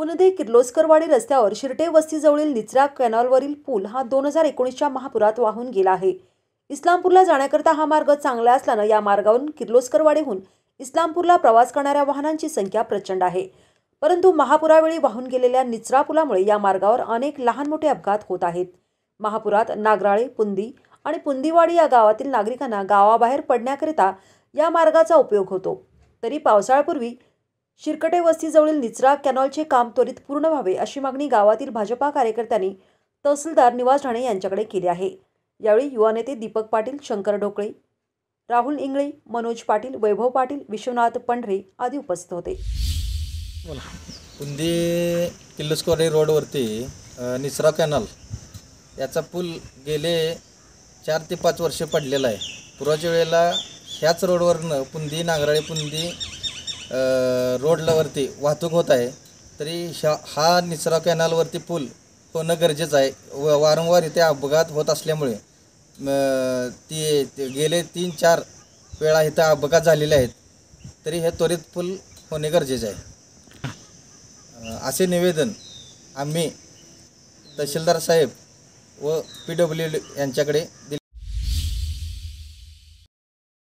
पुनदे किर्लोस्करवाडी रस्त्यावर शिरटे वस्तीजवळील निचरा कॅनॉलवरील पूल हा दोन हजार एकोणीसच्या महापुरात वाहून गेला आहे इस्लामपूरला जाण्याकरता हा मार्ग चांगला असल्यानं या मार्गावरून किर्लोस्करवाडीहून इस्लामपूरला प्रवास करणाऱ्या वाहनांची संख्या प्रचंड आहे परंतु महापुरावेळी वाहून गेलेल्या निचरा पुलामुळे या मार्गावर अनेक लहान मोठे अपघात होत आहेत महापुरात नागराळे पुंदी आणि पुंदीवाडी या गावातील नागरिकांना गावाबाहेर पडण्याकरिता या मार्गाचा उपयोग होतो तरी पावसाळ्यापूर्वी शिरकटे वस्तीजवळील निचरा कॅनॉलचे काम त्वरित पूर्ण व्हावे अशी मागणी गावातील भाजपा कार्यकर्त्यांनी तहसीलदार निवास ठाणे यांच्याकडे केली आहे यावेळी युवा नेते दीपक पाटील शंकर ढोकळे राहुल इंगळे मनोज पाटील वैभव पाटील विश्वनाथ पंढरे आदी उपस्थित होते कुंदी किल्लस्कोरे रोडवरती निसरा कॅनल याचा पूल गेले चार ते पाच वर्षे पडलेला आहे पुराच्या वेळेला ह्याच रोडवरनं पुंदी नागराळी पुंदी रोडलावरती वाहतूक होत आहे तरी ह्या हा निचरा कॅनालवरती पूल होणं गरजेचं आहे व वारंवार इथे अपघात होत असल्यामुळे ती गेले तीन चार वेळा इथं अपघात झालेले आहेत तरी हे त्वरित पूल होणे गरजेचे आहे असे निवेदन आम्ही तहसीलदार साहेब व पी डब्ल्यू यांच्याकडे दिले